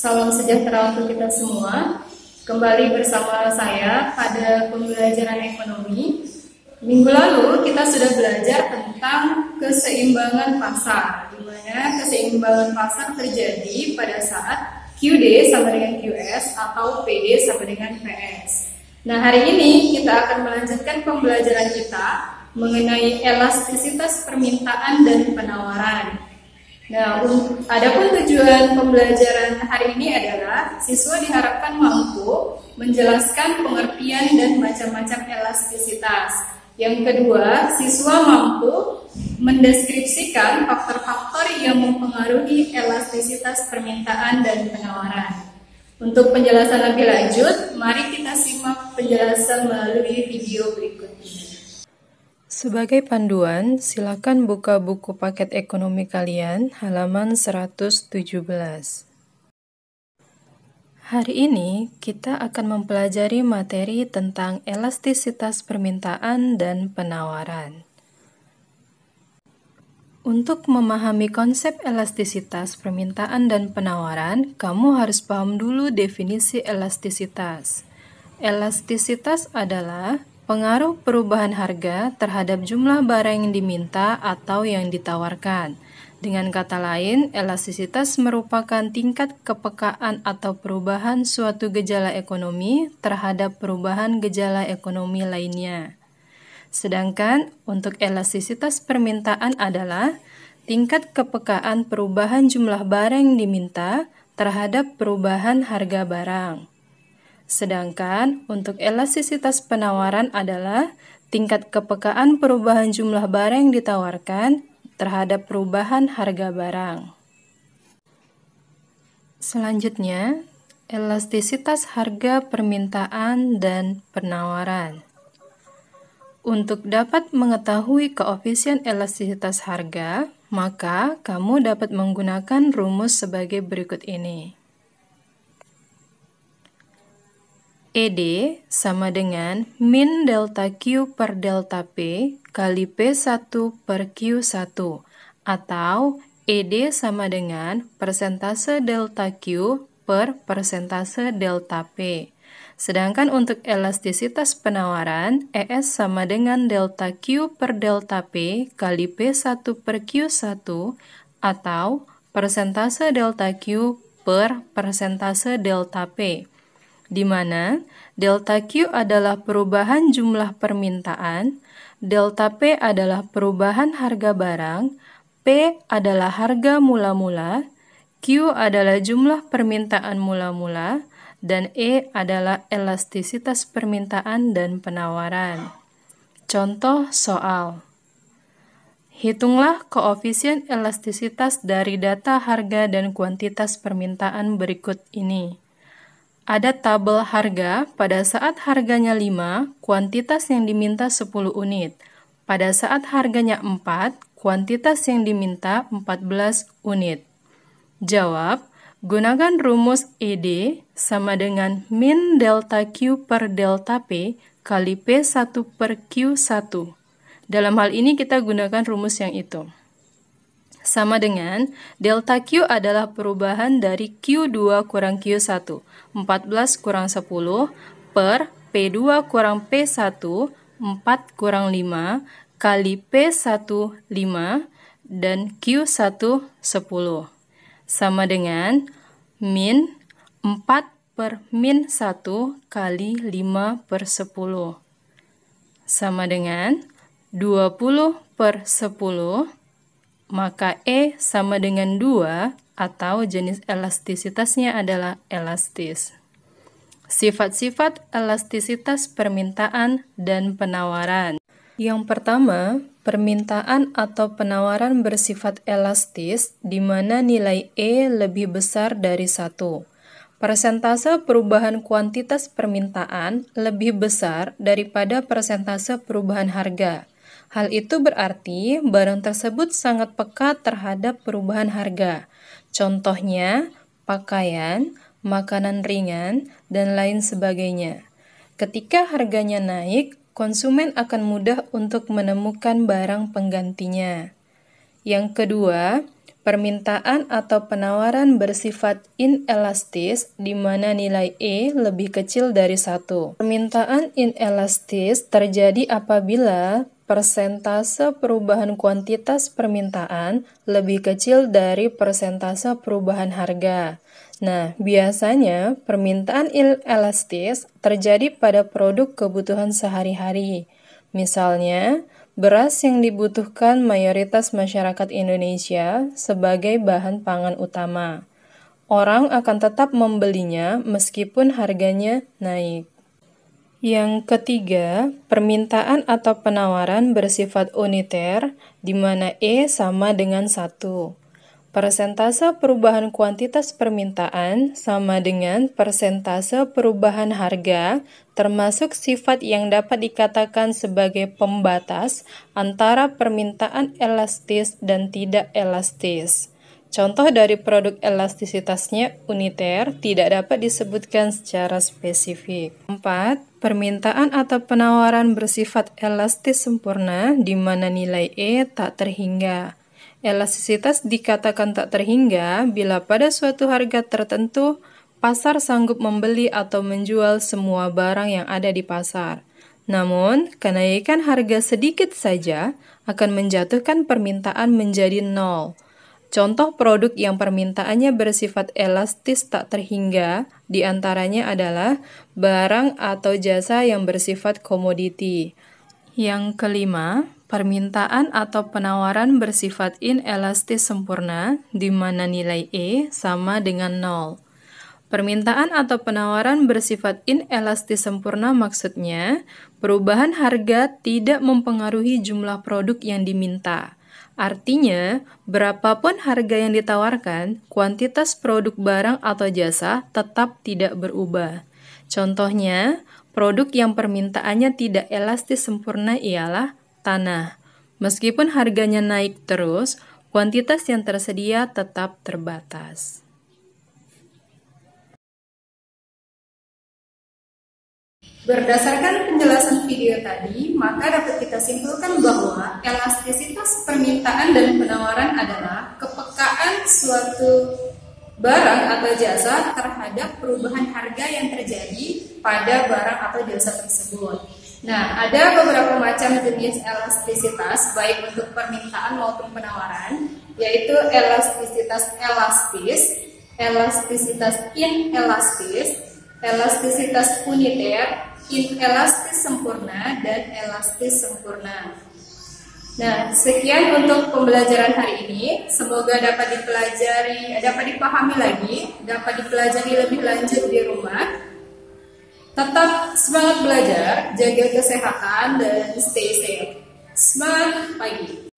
Salam sejahtera untuk kita semua. Kembali bersama saya pada pembelajaran ekonomi. Minggu lalu kita sudah belajar tentang keseimbangan pasar, Dimana keseimbangan pasar terjadi pada saat QD sama dengan QS atau PD sama dengan PS. Nah, hari ini kita akan melanjutkan pembelajaran kita mengenai elastisitas permintaan dan penawaran. Nah, adapun tujuan pembelajaran hari ini adalah siswa diharapkan mampu menjelaskan pengertian dan macam-macam elastisitas. Yang kedua, siswa mampu mendeskripsikan faktor-faktor yang mempengaruhi elastisitas permintaan dan penawaran. Untuk penjelasan lebih lanjut, mari kita simak penjelasan melalui video berikut. Sebagai panduan, silakan buka buku paket ekonomi kalian halaman 117. Hari ini kita akan mempelajari materi tentang elastisitas permintaan dan penawaran. Untuk memahami konsep elastisitas permintaan dan penawaran, kamu harus paham dulu definisi elastisitas. Elastisitas adalah pengaruh perubahan harga terhadap jumlah barang yang diminta atau yang ditawarkan. Dengan kata lain, elastisitas merupakan tingkat kepekaan atau perubahan suatu gejala ekonomi terhadap perubahan gejala ekonomi lainnya. Sedangkan untuk elastisitas permintaan adalah tingkat kepekaan perubahan jumlah barang yang diminta terhadap perubahan harga barang. Sedangkan untuk elastisitas penawaran adalah tingkat kepekaan perubahan jumlah barang yang ditawarkan terhadap perubahan harga barang. Selanjutnya, elastisitas harga permintaan dan penawaran. Untuk dapat mengetahui koefisien elastisitas harga, maka kamu dapat menggunakan rumus sebagai berikut ini. ED sama dengan min delta Q per delta P kali P1 per Q1 atau ED sama dengan persentase delta Q per persentase delta P. Sedangkan untuk elastisitas penawaran, ES sama dengan delta Q per delta P kali P1 per Q1 atau persentase delta Q per persentase delta P di mana delta Q adalah perubahan jumlah permintaan, delta P adalah perubahan harga barang, P adalah harga mula-mula, Q adalah jumlah permintaan mula-mula, dan E adalah elastisitas permintaan dan penawaran. Contoh soal. Hitunglah koefisien elastisitas dari data harga dan kuantitas permintaan berikut ini. Ada tabel harga, pada saat harganya 5, kuantitas yang diminta 10 unit. Pada saat harganya 4, kuantitas yang diminta 14 unit. Jawab, gunakan rumus ED sama dengan min delta Q per delta P kali P1 per Q1. Dalam hal ini kita gunakan rumus yang itu. Sama dengan delta Q adalah perubahan dari Q2 kurang Q1, 14 kurang 10, per P2 kurang P1, 4 kurang 5, kali P1, 5, dan Q1, 10. Sama dengan min 4 per min 1 kali 5 per 10. Sama dengan 20 per 10 maka E sama dengan 2 atau jenis elastisitasnya adalah elastis. Sifat-sifat elastisitas permintaan dan penawaran. Yang pertama, permintaan atau penawaran bersifat elastis di mana nilai E lebih besar dari satu. Persentase perubahan kuantitas permintaan lebih besar daripada persentase perubahan harga. Hal itu berarti barang tersebut sangat peka terhadap perubahan harga. Contohnya, pakaian, makanan ringan, dan lain sebagainya. Ketika harganya naik, konsumen akan mudah untuk menemukan barang penggantinya. Yang kedua, permintaan atau penawaran bersifat inelastis di mana nilai E lebih kecil dari satu. Permintaan inelastis terjadi apabila persentase perubahan kuantitas permintaan lebih kecil dari persentase perubahan harga. Nah, biasanya permintaan elastis terjadi pada produk kebutuhan sehari-hari. Misalnya, beras yang dibutuhkan mayoritas masyarakat Indonesia sebagai bahan pangan utama. Orang akan tetap membelinya meskipun harganya naik. Yang ketiga, permintaan atau penawaran bersifat uniter, di mana E sama dengan 1. Persentase perubahan kuantitas permintaan sama dengan persentase perubahan harga, termasuk sifat yang dapat dikatakan sebagai pembatas antara permintaan elastis dan tidak elastis. Contoh dari produk elastisitasnya uniter tidak dapat disebutkan secara spesifik. 4. Permintaan atau penawaran bersifat elastis sempurna di mana nilai E tak terhingga. Elastisitas dikatakan tak terhingga bila pada suatu harga tertentu pasar sanggup membeli atau menjual semua barang yang ada di pasar. Namun, kenaikan harga sedikit saja akan menjatuhkan permintaan menjadi nol Contoh produk yang permintaannya bersifat elastis tak terhingga diantaranya adalah barang atau jasa yang bersifat komoditi. Yang kelima, permintaan atau penawaran bersifat inelastis sempurna di mana nilai E sama dengan 0. Permintaan atau penawaran bersifat inelastis sempurna maksudnya perubahan harga tidak mempengaruhi jumlah produk yang diminta. Artinya, berapapun harga yang ditawarkan, kuantitas produk barang atau jasa tetap tidak berubah. Contohnya, produk yang permintaannya tidak elastis sempurna ialah tanah. Meskipun harganya naik terus, kuantitas yang tersedia tetap terbatas. Berdasarkan penjelasan video tadi, maka dapat kita simpulkan bahwa elastisitas permintaan dan penawaran adalah kepekaan suatu barang atau jasa terhadap perubahan harga yang terjadi pada barang atau jasa tersebut. Nah, ada beberapa macam jenis elastisitas baik untuk permintaan maupun penawaran, yaitu elastisitas elastis, elastisitas inelastis, elastisitas uniter, elastis sempurna dan elastis sempurna. Nah, sekian untuk pembelajaran hari ini. Semoga dapat dipelajari, eh, dapat dipahami lagi, dapat dipelajari lebih lanjut di rumah. Tetap semangat belajar, jaga kesehatan, dan stay safe. Semangat pagi!